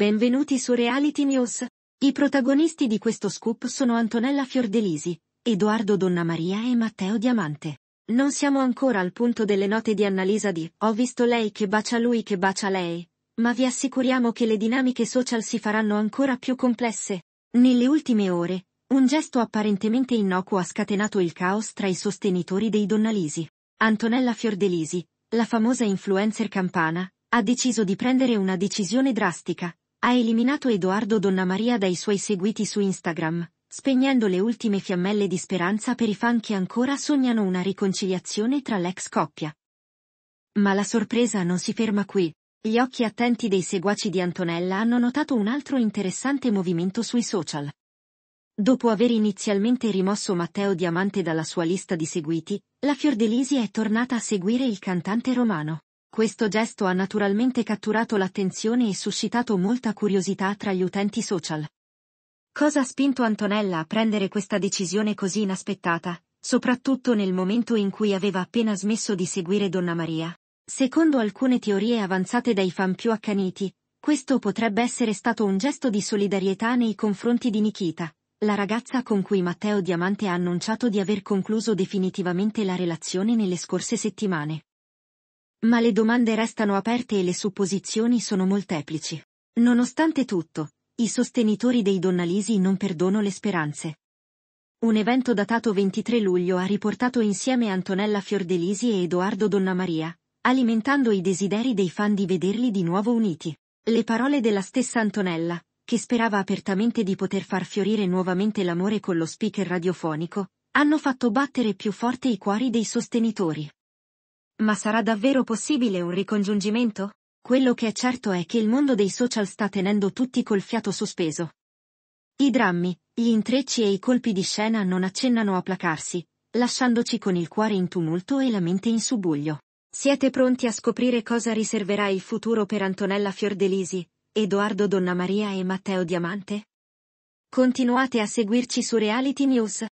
Benvenuti su Reality News. I protagonisti di questo scoop sono Antonella Fiordelisi, Edoardo Donnamaria e Matteo Diamante. Non siamo ancora al punto delle note di Annalisa di Ho visto lei che bacia lui che bacia lei, ma vi assicuriamo che le dinamiche social si faranno ancora più complesse. Nelle ultime ore, un gesto apparentemente innocuo ha scatenato il caos tra i sostenitori dei Donnalisi. Antonella Fiordelisi, la famosa influencer campana, ha deciso di prendere una decisione drastica, ha eliminato Edoardo Donna Maria dai suoi seguiti su Instagram, spegnendo le ultime fiammelle di speranza per i fan che ancora sognano una riconciliazione tra l'ex coppia. Ma la sorpresa non si ferma qui. Gli occhi attenti dei seguaci di Antonella hanno notato un altro interessante movimento sui social. Dopo aver inizialmente rimosso Matteo Diamante dalla sua lista di seguiti, la Fiordelisi è tornata a seguire il cantante romano. Questo gesto ha naturalmente catturato l'attenzione e suscitato molta curiosità tra gli utenti social. Cosa ha spinto Antonella a prendere questa decisione così inaspettata, soprattutto nel momento in cui aveva appena smesso di seguire Donna Maria? Secondo alcune teorie avanzate dai fan più accaniti, questo potrebbe essere stato un gesto di solidarietà nei confronti di Nikita, la ragazza con cui Matteo Diamante ha annunciato di aver concluso definitivamente la relazione nelle scorse settimane. Ma le domande restano aperte e le supposizioni sono molteplici. Nonostante tutto, i sostenitori dei Donnalisi non perdono le speranze. Un evento datato 23 luglio ha riportato insieme Antonella Fiordelisi e Edoardo Donnamaria, alimentando i desideri dei fan di vederli di nuovo uniti. Le parole della stessa Antonella, che sperava apertamente di poter far fiorire nuovamente l'amore con lo speaker radiofonico, hanno fatto battere più forte i cuori dei sostenitori. Ma sarà davvero possibile un ricongiungimento? Quello che è certo è che il mondo dei social sta tenendo tutti col fiato sospeso. I drammi, gli intrecci e i colpi di scena non accennano a placarsi, lasciandoci con il cuore in tumulto e la mente in subbuglio. Siete pronti a scoprire cosa riserverà il futuro per Antonella Fiordelisi, Edoardo Donnamaria e Matteo Diamante? Continuate a seguirci su Reality News.